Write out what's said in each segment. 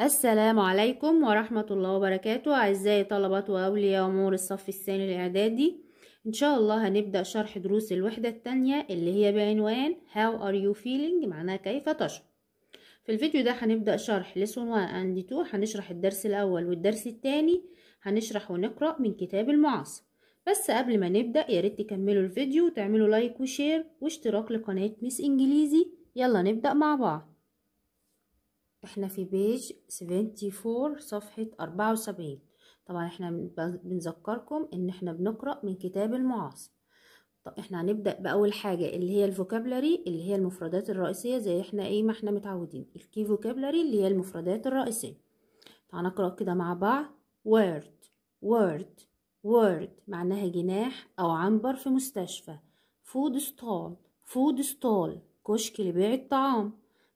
السلام عليكم ورحمة الله وبركاته أعزائي طلبة وأولياء أمور الصف الثاني الإعدادي إن شاء الله هنبدأ شرح دروس الوحدة الثانية اللي هي بعنوان How are you feeling معناها كيف تشعر في الفيديو ده هنبدأ شرح lesson 1 and 2 هنشرح الدرس الأول والدرس الثاني هنشرح ونقرأ من كتاب المعاصر بس قبل ما نبدأ ياريت تكملوا الفيديو وتعملوا لايك وشير واشتراك لقناة ميس إنجليزي يلا نبدأ مع بعض احنا في بيج 74 صفحة 74 طبعا احنا بنذكركم ان احنا بنقرأ من كتاب المعاصر طب احنا هنبدأ بأول حاجة اللي هي الفوكابلري اللي هي المفردات الرئيسية زي احنا ايه ما احنا متعودين الكي فوكابلري اللي هي المفردات الرئيسية طبعا نقرأ كده مع بعض word word word معناها جناح أو عنبر في مستشفى food stall food stall كشك لبيع الطعام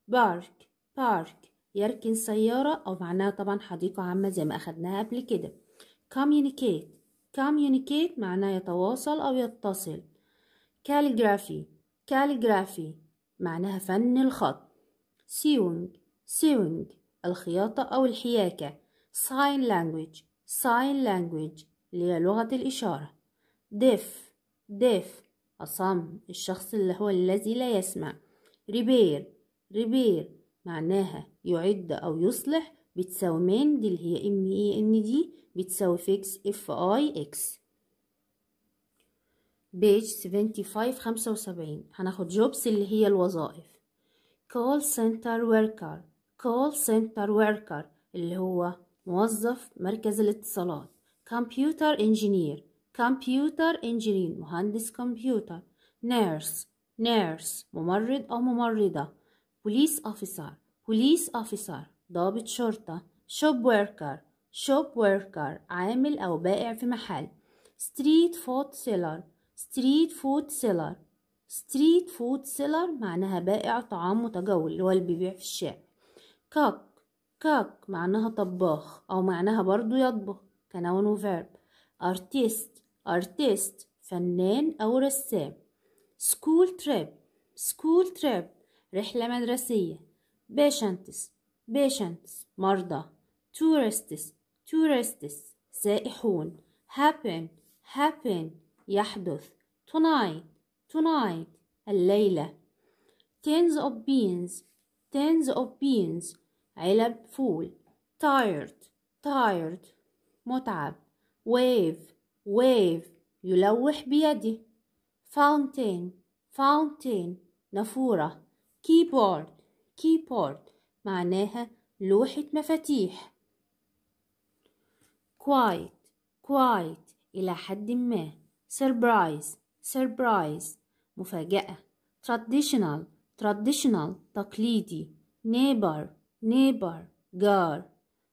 بارك بارك يركن سيارة أو معناها طبعا حديقة عامة زي ما أخدناها قبل كده communicate communicate معناه يتواصل أو يتصل calligraphy calligraphy معناها فن الخط sewing sewing الخياطة أو الحياكة sign language sign language اللي هي لغة الإشارة deaf deaf أصم الشخص اللي هو الذي لا يسمع repair repair معناها يعد أو يصلح بتساوي مان دي اللي هي ام اي ان دي بتساوي فيكس اف اي اكس بيج 75 75 هناخد جوبس اللي هي الوظائف كول سنتر وركر كول سنتر وركر اللي هو موظف مركز الاتصالات كمبيوتر انجينير كمبيوتر انجينير مهندس كمبيوتر نيرس نيرس ممرض او ممرضه بوليس أوفيسر بوليس أوفيسر ضابط شرطة شوب وركر شوب وركر عامل أو بائع في محل ستريت فود سيلر ستريت فود سيلر ستريت فود سيلر معناها بائع طعام متجول اللي هو اللي بيبيع في الشارع كوك كوك معناها طباخ أو معناها برضو يطبخ كنون وفيرب ارتيست ارتيست فنان أو رسام سكول تريب سكول تريب رحلة مدرسية بيشنتس بيشنتس مرضى tourists tourists سائحون happen happen يحدث tonight tonight الليلة tins of beans tins of beans علب فول tired tired متعب wave wave يلوح بيده fountain fountain نافورة keyboard keyboard معناها لوحة مفاتيح quiet quiet إلى حد ما surprise surprise مفاجأة traditional traditional تقليدي neighbor neighbor جار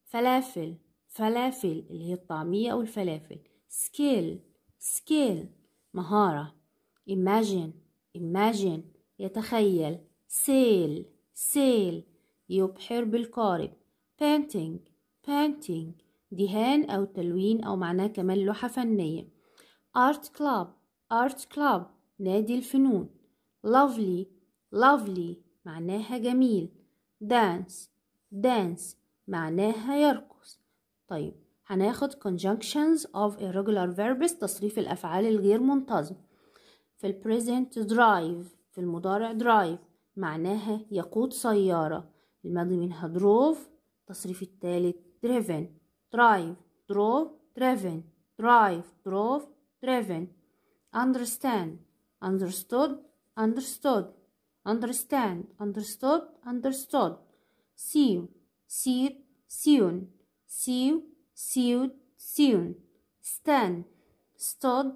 فلافل فلافل اللي هي الطعمية أو الفلافل skill skill مهارة imagine imagine يتخيل سيل سيل يبحر بالقارب painting painting دهان أو تلوين أو معناه كمان لوحة فنية art club art club نادي الفنون lovely lovely معناها جميل dance dance معناها يرقص طيب هناخد conjunctions of irregular verbs تصريف الأفعال الغير منتظم في ال present drive في المضارع drive معناها يقود سيارة المجموع منها دروف التصريف التالت دريفن درايف دروف دريفن درايف دروف دريفن understand understood understood understand understood understood سيو see سيون سيو سيود سيون stand stood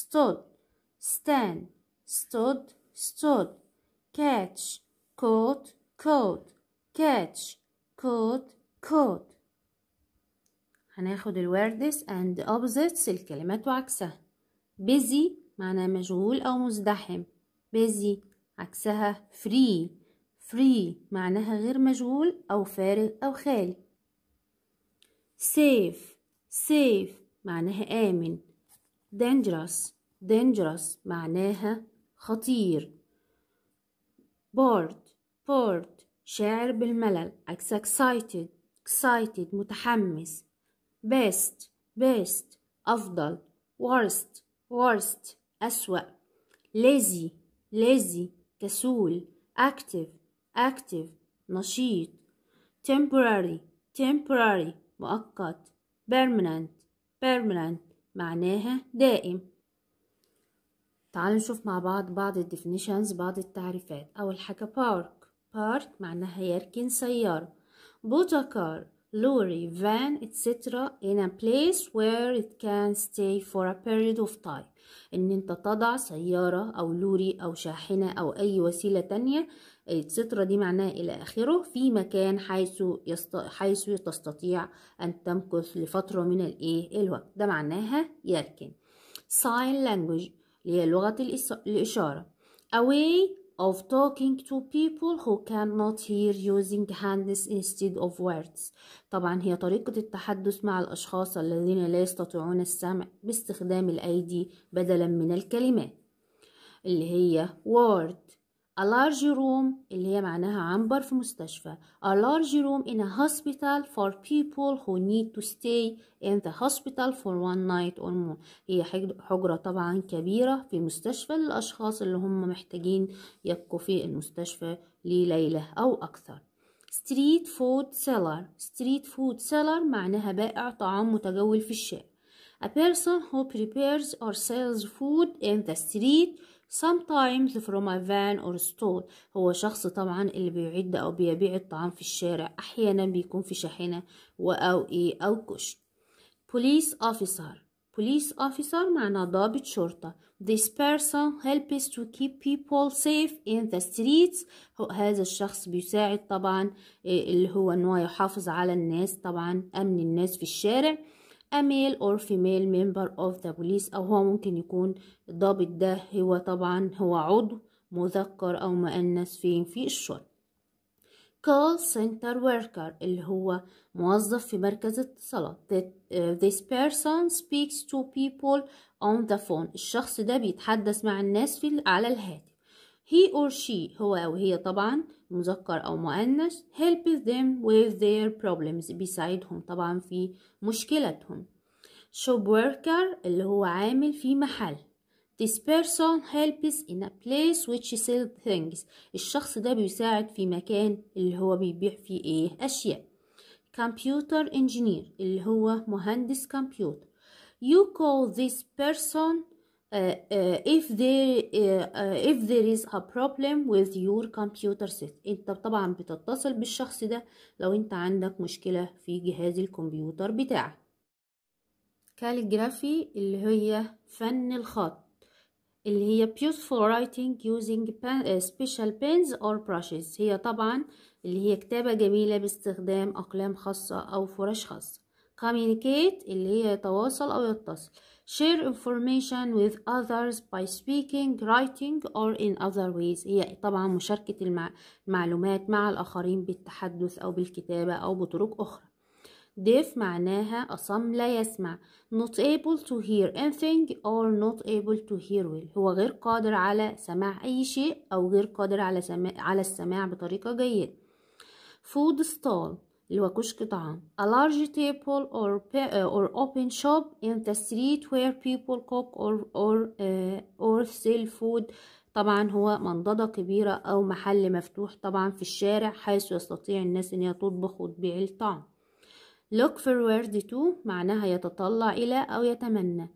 stood stand stood stood catch caught كوت catch caught كوت هناخد الوردس and opposites الكلمات وعكسها busy معناها مشغول أو مزدحم busy عكسها free free معناها غير مشغول أو فارغ أو خالي safe safe معناها آمن dangerous dangerous معناها خطير bored bored شاعر بالملل excited excited متحمس best best أفضل worst worst أسوأ lazy lazy كسول active active نشيط temporary temporary مؤقت permanent permanent معناها دائم تعالوا نشوف مع بعض بعض الديفينيشنز بعض التعريفات أول حاجة بارك بارك معناها يركن سيارة بوتاكار lorry, van, etc. in a place where it can stay for a period of time ان انت تضع سيارة او لوري او شاحنة او اي وسيلة تانية اتسترا دي معناها الى اخره في مكان حيث يست... حيث تستطيع ان تمكث لفترة من الايه الوقت ده معناها يركن sign language اللي هي لغة الإشارة a way of talking to people who cannot hear using hands instead of words طبعا هي طريقة التحدث مع الأشخاص الذين لا يستطيعون السمع باستخدام الأيدي بدلا من الكلمات اللي هي word A large room اللي هي معناها عنبر في مستشفى. A large room in a hospital for people who need to stay in the hospital for one night or more. هي حجرة طبعا كبيرة في مستشفى للأشخاص اللي هم محتاجين يبقوا في المستشفى لليلة أو أكثر. street food seller street food seller معناها بائع طعام متجول في الشارع a person who prepares or sells food in the street sometimes from a van or store هو شخص طبعا اللي بيعد أو بيبيع الطعام في الشارع أحيانا بيكون في شاحنة أو إيه أو كشك police officer police officer معناه ضابط شرطة this person helps to keep people safe in the streets هذا الشخص بيساعد طبعا إيه، اللي هو ان هو يحافظ على الناس طبعا امن الناس في الشارع a male or female member of the police أو هو ممكن يكون الضابط ده هو طبعا هو عضو مذكر أو مؤنث فين في الشرطة call center worker اللي هو موظف في مركز اتصالات that, uh, this person speaks to people on the phone الشخص ده بيتحدث مع الناس في على الهاتف he or she هو أو هي طبعا مذكر أو مؤنث helps them with their problems بيساعدهم طبعا في مشكلتهم shop worker اللي هو عامل في محل This person helps in a place which sells things الشخص ده بيساعد في مكان اللي هو بيبيع فيه ايه أشياء Computer engineer اللي هو مهندس كمبيوتر You call this person Uh, uh, if there uh, uh, if there is a problem with your computer set انت طبعا بتتصل بالشخص ده لو انت عندك مشكلة في جهاز الكمبيوتر بتاعك كاليجرافي اللي هي فن الخط اللي هي beautiful writing using pen, uh, special pens or brushes هي طبعا اللي هي كتابة جميلة باستخدام أقلام خاصة أو فرش خاصة communicate اللي هي يتواصل أو يتصل share information with others by speaking, writing or in other ways هي طبعا مشاركة المعلومات مع الآخرين بالتحدث أو بالكتابة أو بطرق أخرى deaf معناها أصم لا يسمع not able to hear anything or not able to hear well هو غير قادر على سماع أي شيء أو غير قادر على, سماع على السماع بطريقة جيدة food stall اللي هو كشك طعام a large table or uh, or open shop in the street where people cook or or uh, or sell food طبعا هو منضدة كبيرة أو محل مفتوح طبعا في الشارع حيث يستطيع الناس إن تطبخ وتبيع الطعام look forward to معناها يتطلع إلى أو يتمنى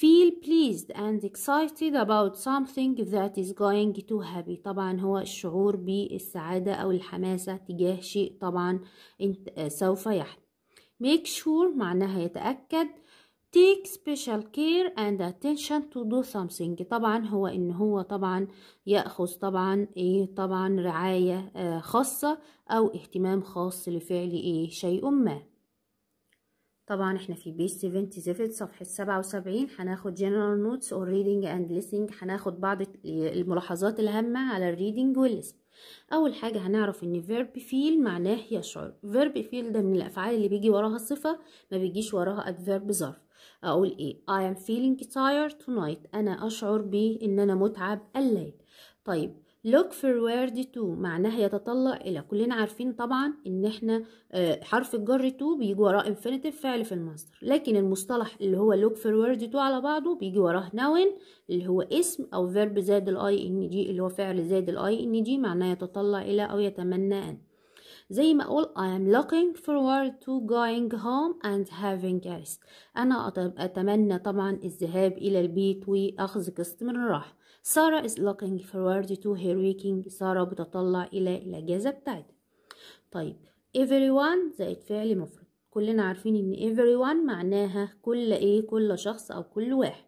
feel pleased and excited about something that is going to happen طبعا هو الشعور بالسعادة أو الحماسة تجاه شيء طبعا انت سوف يحدث make sure معناها يتأكد take special care and attention to do something طبعا هو ان هو طبعا ياخذ طبعا ايه طبعا رعايه آه، خاصه او اهتمام خاص لفعل ايه شيء ما طبعا احنا في بي 77 صفحة 77 هناخد جنرال نوتس اور ريدنج اند ليسنج هناخد بعض الملاحظات الهامة على الريدنج والليسنج اول حاجة هنعرف ان فيرب فيل معناه يشعر فيرب فيل ده من الافعال اللي بيجي وراها صفة ما بيجيش وراها adverb ظرف اقول ايه I am feeling tired tonight انا اشعر بان انا متعب الليل طيب look forward to معناها يتطلع الى كلنا عارفين طبعا ان احنا آه، حرف الجر to بيجي وراه infinitive فعل في المصدر لكن المصطلح اللي هو look forward to على بعضه بيجي وراه noun اللي هو اسم او verb زائد الاي ان جي اللي هو فعل زائد الاي ان جي معناه يتطلع الى او يتمنى ان زي ما اقول I am looking forward to going home and having a rest انا اتمنى طبعا الذهاب الى البيت واخذ قسط من الراحه سارة is looking forward to her weekend سارة بتطلع إلى الأجازة بتاعتها طيب everyone زائد فعل مفرد كلنا عارفين ان everyone معناها كل ايه كل شخص او كل واحد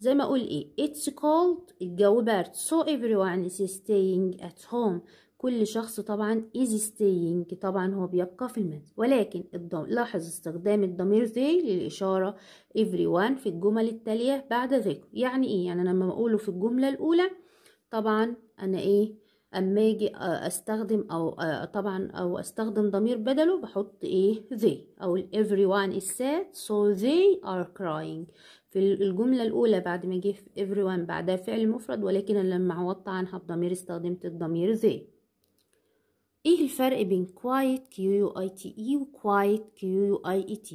زي ما اقول ايه it's cold الجو بارد so everyone is staying at home كل شخص طبعا is staying طبعا هو بيبقى في المنزل ولكن الضم... لاحظ استخدام الضمير they للإشارة everyone في الجمل التالية بعد ذكر يعني إيه؟ يعني أنا لما بقوله في الجملة الأولى طبعا أنا إيه أما أجي آه، أستخدم أو آه، طبعا أو أستخدم ضمير بدله بحط إيه they أو everyone is sad so they are crying في الجملة الأولى بعد ما جه everyone بعدها فعل مفرد ولكن أنا لما عوضت عنها بضمير استخدمت الضمير they ايه الفرق بين quiet q u i t e و quiet q u i e t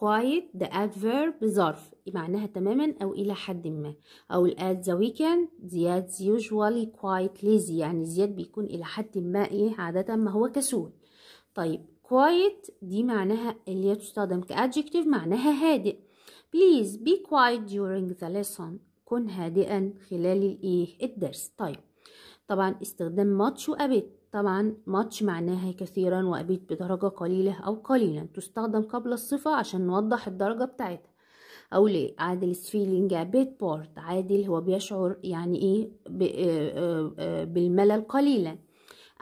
quiet ده adverb ظرف إيه معناها تماما او الى حد ما او at the weekend زياد usually quiet lazy يعني زياد بيكون الى حد ما ايه عادة ما هو كسول طيب quiet دي معناها اللي هي تستخدم كadjective معناها هادئ please be quiet during the lesson كن هادئا خلال الايه الدرس طيب طبعا استخدام much و a bit طبعا ماتش معناها كثيرا وأبيت بدرجة قليلة أو قليلا تستخدم قبل الصفة عشان نوضح الدرجة بتاعتها أو ليه عادل a بيت بورت عادل هو بيشعر يعني إيه آه، آه، آه، بالملل قليلا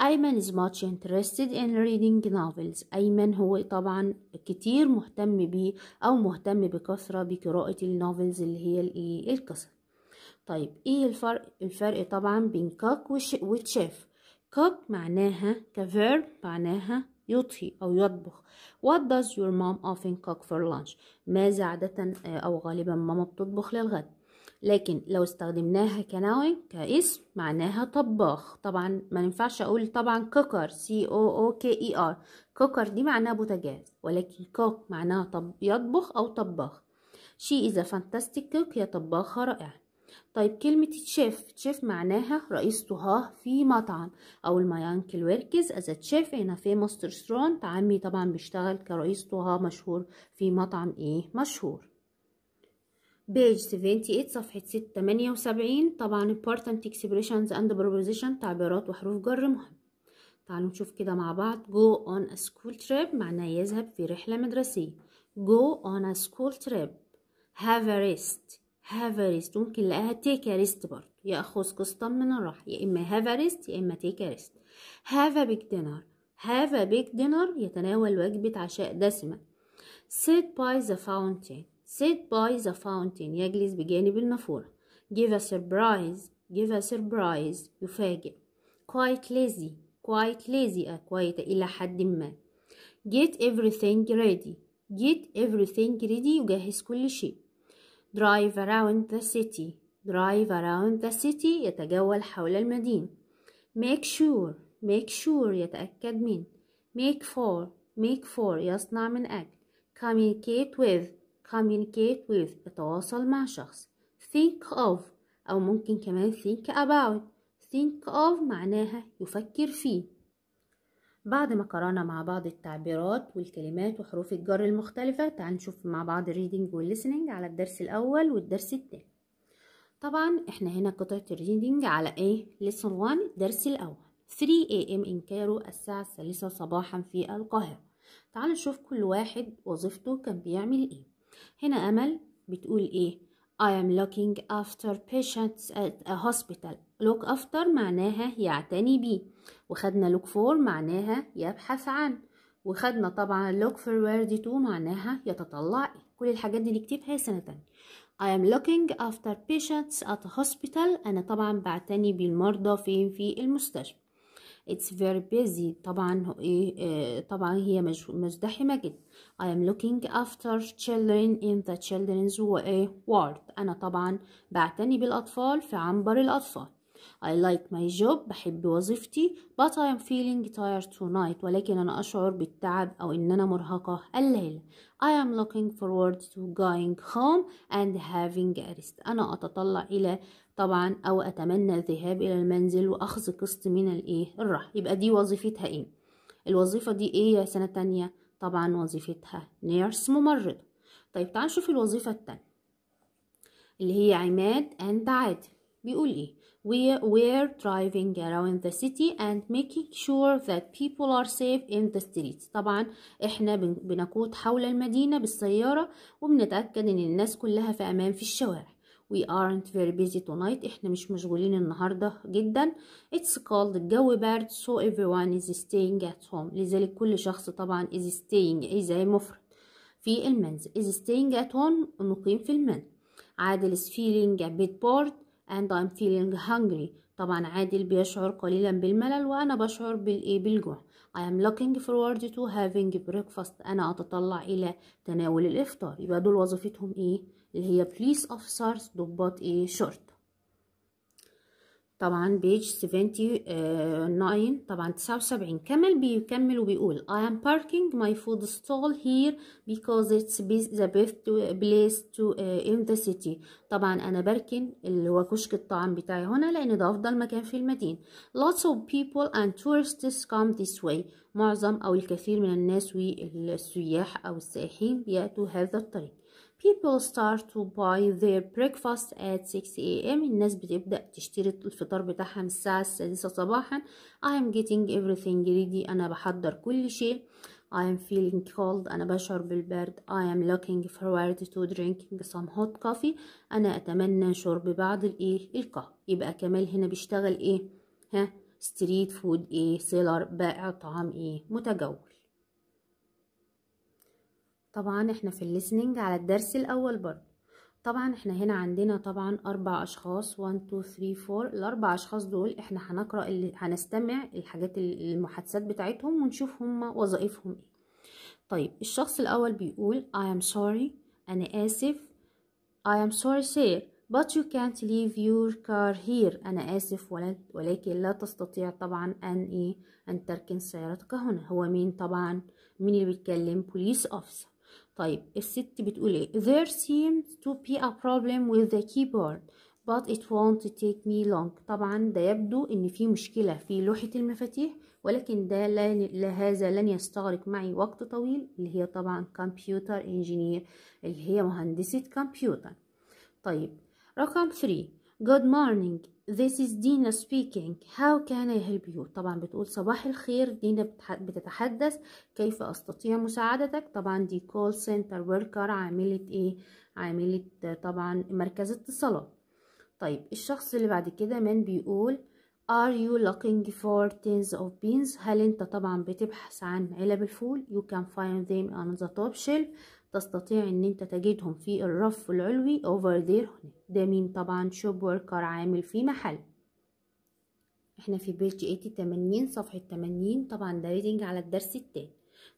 أيمن is much interested in reading novels أيمن هو طبعا كتير مهتم بيه أو مهتم بكثرة بقراءة النوفلز اللي هي القصص طيب إيه الفرق؟ الفرق طبعا بين كاك وشيف cook معناها كverb معناها يطهي أو يطبخ What does your mom often cook for lunch ماذا عادة آه، أو غالبا ماما بتطبخ للغد لكن لو استخدمناها كنوع كاسم معناها طباخ طبعا ما ننفعش اقول طبعا كوكر سي او او كي اي ار كوكر دي معناها بوتجاز ولكن كوك معناها طب يطبخ او طباخ شي a فانتاستيك cook هي طباخه رائعه طيب كلمة تشيف تشيف معناها رئيس طهاه في مطعم أو ما ينكل ويركز أزا تشيف هنا في مسترسترونت عمي طبعا بيشتغل كرئيس طهاه مشهور في مطعم إيه مشهور بيج 78 صفحة 678 طبعا important expressions and proposition تعبيرات وحروف جر مهم تعالوا نشوف كده مع بعض go on a school trip معناه يذهب في رحلة مدرسية go on a school trip have a rest have a rest ممكن نلاقيها take a rest برضه يأخذ قسطا من الراحة يا إما have a rest يا إما take a rest have a big dinner have a big dinner يتناول وجبة عشاء دسمة sit by the fountain sit by the fountain يجلس بجانب النافورة give a surprise give a surprise يفاجئ quite lazy quite lazy quite إلى حد ما get everything ready get everything ready يجهز كل شيء drive around the city drive around the city يتجول حول المدينة make sure make sure يتأكد من make for make for يصنع من أجل communicate with communicate with يتواصل مع شخص think of أو ممكن كمان think about think of معناها يفكر فيه بعد ما قرانا مع بعض التعبيرات والكلمات وحروف الجر المختلفة تعال نشوف مع بعض الريدنج والليسننج على الدرس الأول والدرس التاني طبعا احنا هنا قطعة الريدنج على ايه؟ ليسن 1 الدرس الأول 3 am in كارو الساعة الثالثة صباحا في القاهرة تعال نشوف كل واحد وظيفته كان بيعمل ايه هنا أمل بتقول ايه؟ I am looking after patients at a hospital look after معناها يعتني بيه وخدنا look for معناها يبحث عن وخدنا طبعا look لوك فورورد تو معناها يتطلع كل الحاجات دي نكتبها سنة تانية I am looking after patients at hospital أنا طبعا بعتني بالمرضى فين في المستشفى It's very busy طبعا إيه آه، طبعا هي مزدحمة جدا I am looking after children in the children's ward أنا طبعا بعتني بالأطفال في عنبر الأطفال I like my job بحب وظيفتي but I am feeling tired tonight ولكن أنا أشعر بالتعب أو إن أنا مرهقة الليلة I am looking forward to going home and having a rest أنا أتطلع إلى طبعا أو أتمنى الذهاب إلى المنزل وأخذ قسط من الإيه الراحة يبقى دي وظيفتها إيه الوظيفة دي إيه يا سنة تانية طبعا وظيفتها نيرس ممرضة طيب تعال نشوف الوظيفة التانية اللي هي عماد and عادل بيقول إيه we were driving around the city and making sure that people are safe in the streets طبعا احنا بنقود حول المدينة بالسيارة وبنتأكد ان الناس كلها في امان في الشوارع we aren't very busy tonight احنا مش مشغولين النهاردة جدا it's called الجو بارد so everyone is staying at home لذلك كل شخص طبعا is staying اي زي مفرد في المنزل is staying at home مقيم في المنزل عادل is feeling a bit bored and I'm feeling hungry طبعا عادل بيشعر قليلا بالملل وأنا بشعر بالإيه بالجوع I am looking forward to having breakfast أنا أتطلع إلى تناول الإفطار يبقى دول وظيفتهم إيه اللي هي police officers ضباط إيه شرطة طبعا بيج 79 طبعا 79 كمل بيكمل وبيقول I am parking my food stall here because it's the best place to uh, in the city طبعا أنا بركن اللي هو كشك الطعام بتاعي هنا لأن ده أفضل مكان في المدينة lots of people and tourists come this way معظم أو الكثير من الناس والسياح أو السائحين بيأتوا هذا الطريق people start to buy their breakfast at 6 a.m. الناس بتبدأ تشتري الفطار بتاعها من الساعة السادسة صباحا I'm getting everything ready أنا بحضر كل شيء I am feeling cold أنا بشعر بالبرد I am looking forward to drinking some hot coffee أنا أتمنى شرب بعض الإيه القهوة يبقى كمال هنا بيشتغل إيه ها street food إيه سيلر بائع طعام إيه متجول طبعا احنا في الليسننج على الدرس الاول برضه طبعا احنا هنا عندنا طبعا اربع اشخاص 1 2 3 4 الاربع اشخاص دول احنا هنقرا اللي هنستمع الحاجات المحادثات بتاعتهم ونشوف هم وظائفهم ايه طيب الشخص الاول بيقول I am sorry انا اسف I am sorry sir but you can't leave your car here انا اسف ولكن لا تستطيع طبعا ان ايه ان تركن سيارتك هنا هو مين طبعا مين اللي بيتكلم police officer طيب الست بتقول ايه there seems to be a problem with the keyboard but it won't take me long طبعا ده يبدو ان في مشكلة في لوحة المفاتيح ولكن ده لا هذا لن يستغرق معي وقت طويل اللي هي طبعا كمبيوتر انجينير اللي هي مهندسة كمبيوتر طيب رقم 3 Good morning. This is Dina speaking. How can I help you? طبعا بتقول صباح الخير دينا بتتحدث كيف أستطيع مساعدتك؟ طبعا دي call center worker عاملة إيه؟ عاملة طبعا مركز اتصالات. طيب الشخص اللي بعد كده من بيقول Are you looking for tins of beans؟ هل أنت طبعا بتبحث عن علب الفول؟ You can find them on the top shelf. تستطيع ان انت تجدهم في الرف العلوي over there ده مين طبعا شوب وركر عامل في محل احنا في بيج 80 صفحة 80 طبعا ده ريدنج على الدرس التاني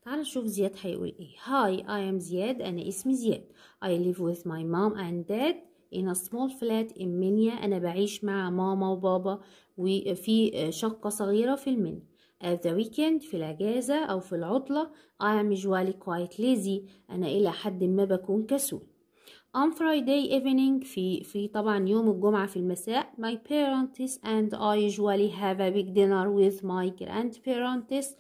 تعال نشوف زياد هيقول ايه هاي اي ام زياد انا اسمي زياد اي ليف with ماي مام اند داد in a small flat in منيا انا بعيش مع ماما وبابا وفي شقة صغيرة في المنيا at the weekend في الأجازة أو في العطلة I am usually quite lazy أنا إلى حد ما بكون كسول on Friday evening في في طبعا يوم الجمعة في المساء my parents and I usually have a big dinner with my grandparents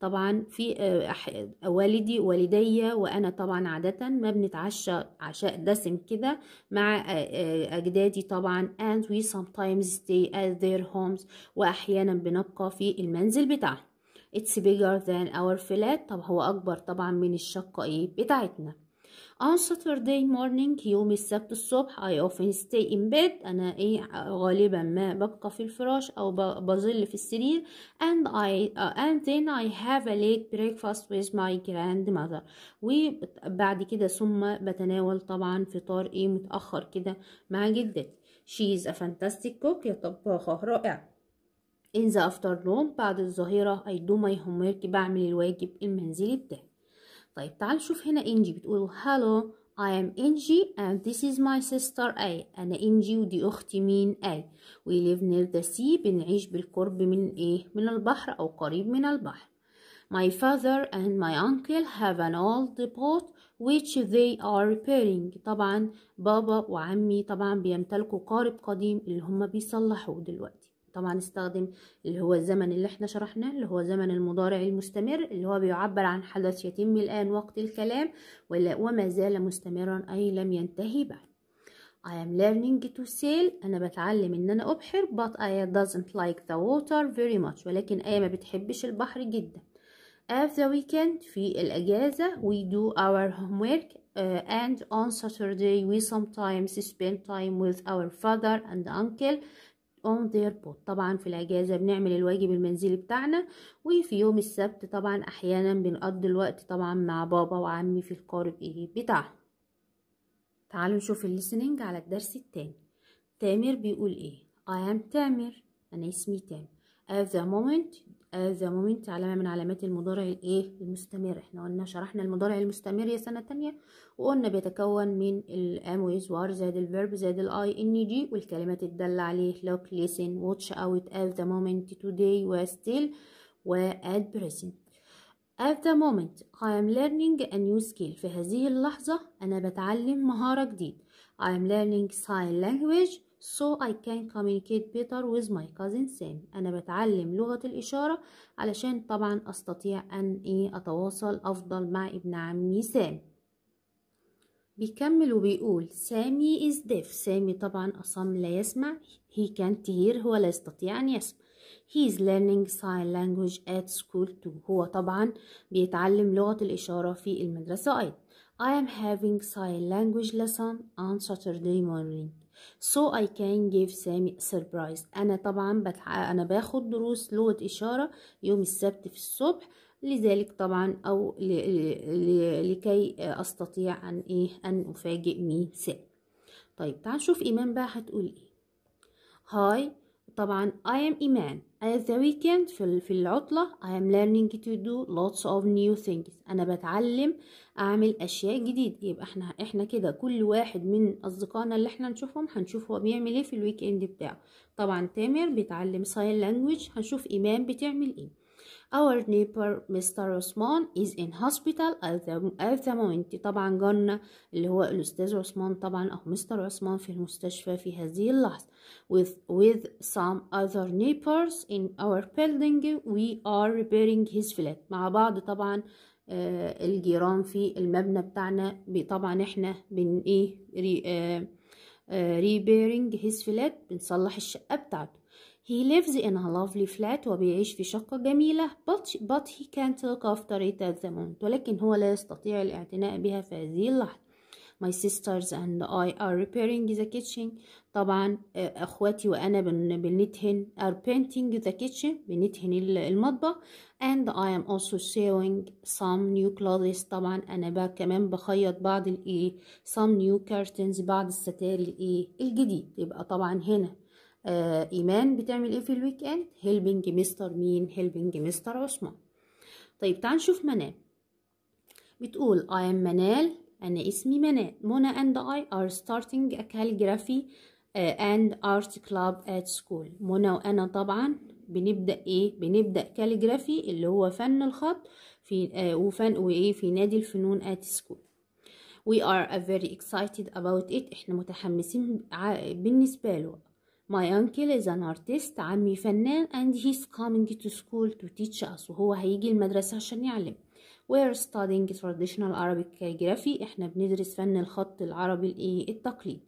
طبعا في آه، والدي والدي وأنا طبعا عادة ما بنتعشى عشاء دسم كده مع آه، آه، أجدادي طبعا and we sometimes stay at their homes وأحيانا بنبقى في المنزل بتاعهم it's bigger than our flat طب هو أكبر طبعا من الشقة إيه بتاعتنا on Saturday morning يوم السبت الصبح I often stay in bed أنا إيه غالبا ما ببقى في الفراش أو بظل في السرير and I uh, and then I have a late breakfast with my grandmother وبعد كده ثم بتناول طبعا فطار إيه متأخر كده مع جدتي she is a fantastic cook هي طباخة رائعة in the afternoon بعد الظهيرة I do my homework بعمل الواجب المنزلي بتاعي طيب تعال شوف هنا انجي بتقول هالو I am Angie and this is my sister A أنا إنجي ودي أختي مين A we live near the sea بنعيش بالقرب من إيه من البحر أو قريب من البحر my father and my uncle have an old boat which they are repairing طبعا بابا وعمي طبعا بيمتلكوا قارب قديم اللي هما بيصلحوه دلوقتي طبعا استخدم اللي هو الزمن اللي احنا شرحناه اللي هو زمن المضارع المستمر اللي هو بيعبر عن حدث يتم الآن وقت الكلام وما زال مستمرا أي لم ينتهي بعد I am learning to sail أنا بتعلم إن أنا أبحر but I doesn't like the water very much ولكن أي ما بتحبش البحر جدا After the weekend في الأجازة we do our homework uh, and on Saturday we sometimes spend time with our father and uncle اون their طبعا في الاجازه بنعمل الواجب المنزلي بتاعنا وفي يوم السبت طبعا احيانا بنقضي الوقت طبعا مع بابا وعمي في القارب ايه بتاعهم تعالوا نشوف الليسننج على الدرس التاني تامر بيقول ايه I am تامر انا اسمي تامر at the moment ذا مومنت علامه من علامات المضارع الايه المستمر احنا قلنا شرحنا المضارع المستمر يا سنه تانية وقلنا بيتكون من ويز وار زائد الفيرب زائد الاي ان جي والكلمات الداله عليه look listen watch out at the moment today و still و at present at the moment I am learning a new skill في هذه اللحظة أنا بتعلم مهارة جديدة I am learning sign language so I can communicate better with my cousin Sam أنا بتعلم لغة الإشارة علشان طبعا أستطيع أن إيه أتواصل أفضل مع ابن عمي سام بيكمل وبيقول سامي is deaf سامي طبعا أصم لا يسمع he can't hear هو لا يستطيع أن يسمع he is learning sign language at school too هو طبعا بيتعلم لغة الإشارة في المدرسة أيضا I am having sign language lesson on Saturday morning so I can give Sammy a surprise أنا طبعا بتح... أنا باخد دروس لغة إشارة يوم السبت في الصبح لذلك طبعا أو ل... ل... لكي أستطيع أن إيه أن أفاجئ مين سامي طيب تعال نشوف إيمان بقى هتقول إيه هاي طبعا I am إيمان at the weekend في العطلة I am learning to do lots of new things أنا بتعلم أعمل أشياء جديدة يبقى احنا احنا كده كل واحد من أصدقائنا اللي احنا نشوفهم هنشوف هو بيعمل ايه في الويك اند بتاعه طبعا تامر بيتعلم sign language هنشوف إيمان بتعمل ايه Our neighbor Mr. Osman is in hospital at the, moment طبعا جارنا اللي هو الأستاذ عثمان طبعا أو مستر عثمان في المستشفى في هذه اللحظة with, with some other neighbors in our building we are repairing his flat مع بعض طبعا آه الجيران في المبنى بتاعنا طبعا احنا بن ايه ري آه آه ريبيرنج هيز بنصلح الشقة بتاعته He lives in a lovely flat وبيعيش في شقة جميلة but, but he can't look after it at the moment ولكن هو لا يستطيع الاعتناء بها في هذه اللحظة My sisters and I are repairing the kitchen طبعا اخواتي وانا بنتهن are painting the kitchen بنتهن المطبخ and I am also sewing some new clothes طبعا انا بقى كمان بخيط بعض الايه some new curtains بعض الستاري الايه الجديد يبقى طبعا هنا آه ايمان بتعمل ايه في الويك اند هيلبنج مستر مين هيلبنج مستر عثمان طيب تعال نشوف منال بتقول I am منال أنا اسمي منال منى and I are starting a calligraphy آه، and art club at school منى وأنا طبعا بنبدأ إيه بنبدأ كالجرافي اللي هو فن الخط في آه وفن وإيه في نادي الفنون at school we are very excited about it احنا متحمسين بالنسبة له My uncle is an artist عمي فنان and he's coming to school to teach us وهو هيجي المدرسة عشان يعلم We're studying traditional Arabic calligraphy احنا بندرس فن الخط العربي الايه التقليد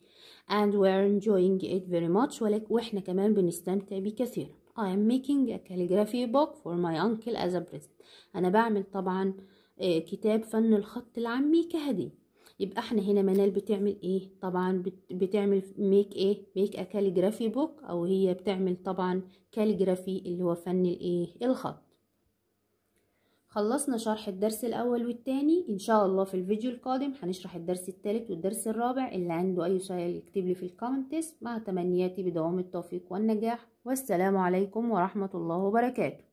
and we're enjoying it very much ولك واحنا كمان بنستمتع بيه كثيرا I am making a calligraphy book for my uncle as a present انا بعمل طبعا كتاب فن الخط لعمي كهديه يبقى احنا هنا منال بتعمل ايه طبعا بتعمل ميك ايه ميك كاليجرافي بوك او هي بتعمل طبعا كاليجرافي اللي هو فن الايه الخط خلصنا شرح الدرس الاول والتاني ان شاء الله في الفيديو القادم هنشرح الدرس التالت والدرس الرابع اللي عنده اي سؤال يكتب لي في الكومنتس مع تمنياتي بدوام التوفيق والنجاح والسلام عليكم ورحمة الله وبركاته